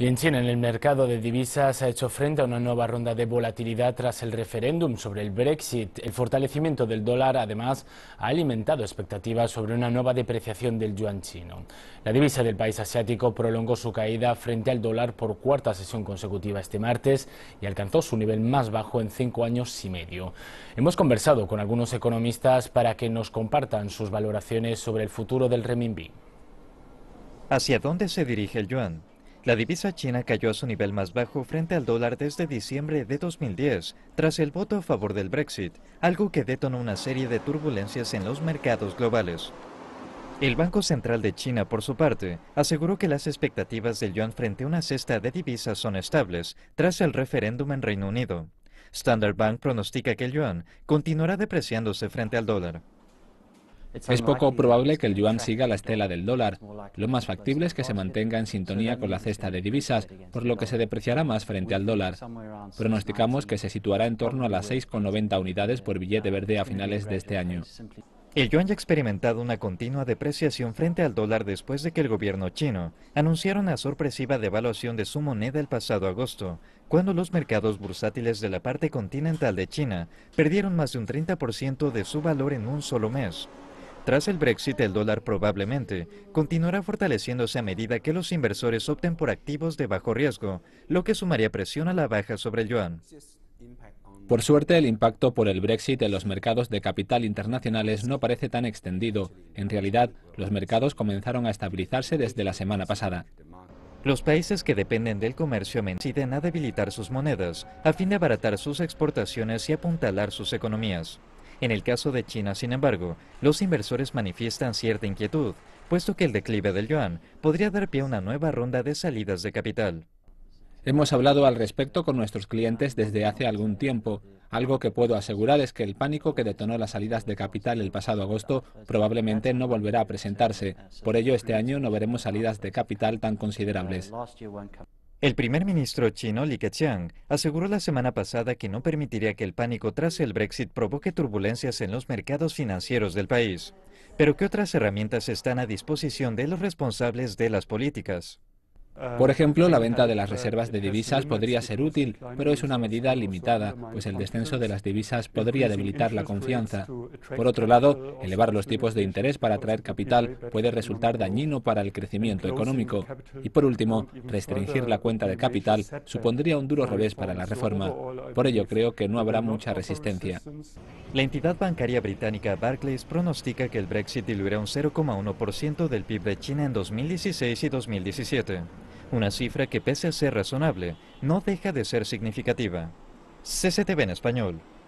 Y en China, en el mercado de divisas, ha hecho frente a una nueva ronda de volatilidad tras el referéndum sobre el Brexit. El fortalecimiento del dólar, además, ha alimentado expectativas sobre una nueva depreciación del yuan chino. La divisa del país asiático prolongó su caída frente al dólar por cuarta sesión consecutiva este martes y alcanzó su nivel más bajo en cinco años y medio. Hemos conversado con algunos economistas para que nos compartan sus valoraciones sobre el futuro del renminbi. ¿Hacia dónde se dirige el yuan? La divisa china cayó a su nivel más bajo frente al dólar desde diciembre de 2010, tras el voto a favor del Brexit, algo que detonó una serie de turbulencias en los mercados globales. El Banco Central de China, por su parte, aseguró que las expectativas del yuan frente a una cesta de divisas son estables tras el referéndum en Reino Unido. Standard Bank pronostica que el yuan continuará depreciándose frente al dólar. Es poco probable que el yuan siga la estela del dólar. Lo más factible es que se mantenga en sintonía con la cesta de divisas, por lo que se depreciará más frente al dólar. Pronosticamos que se situará en torno a las 6,90 unidades por billete verde a finales de este año. El yuan ya ha experimentado una continua depreciación frente al dólar después de que el gobierno chino anunciara una sorpresiva devaluación de su moneda el pasado agosto, cuando los mercados bursátiles de la parte continental de China perdieron más de un 30% de su valor en un solo mes. Tras el Brexit, el dólar probablemente continuará fortaleciéndose a medida que los inversores opten por activos de bajo riesgo, lo que sumaría presión a la baja sobre el yuan. Por suerte, el impacto por el Brexit en los mercados de capital internacionales no parece tan extendido. En realidad, los mercados comenzaron a estabilizarse desde la semana pasada. Los países que dependen del comercio deciden a debilitar sus monedas a fin de abaratar sus exportaciones y apuntalar sus economías. En el caso de China, sin embargo, los inversores manifiestan cierta inquietud, puesto que el declive del yuan podría dar pie a una nueva ronda de salidas de capital. Hemos hablado al respecto con nuestros clientes desde hace algún tiempo. Algo que puedo asegurar es que el pánico que detonó las salidas de capital el pasado agosto probablemente no volverá a presentarse. Por ello, este año no veremos salidas de capital tan considerables. El primer ministro chino Li Keqiang aseguró la semana pasada que no permitiría que el pánico tras el Brexit provoque turbulencias en los mercados financieros del país. Pero ¿qué otras herramientas están a disposición de los responsables de las políticas? Por ejemplo, la venta de las reservas de divisas podría ser útil, pero es una medida limitada, pues el descenso de las divisas podría debilitar la confianza. Por otro lado, elevar los tipos de interés para atraer capital puede resultar dañino para el crecimiento económico. Y por último, restringir la cuenta de capital supondría un duro revés para la reforma. Por ello, creo que no habrá mucha resistencia. La entidad bancaria británica Barclays pronostica que el Brexit diluirá un 0,1% del PIB de China en 2016 y 2017, una cifra que pese a ser razonable, no deja de ser significativa. CCTV en español.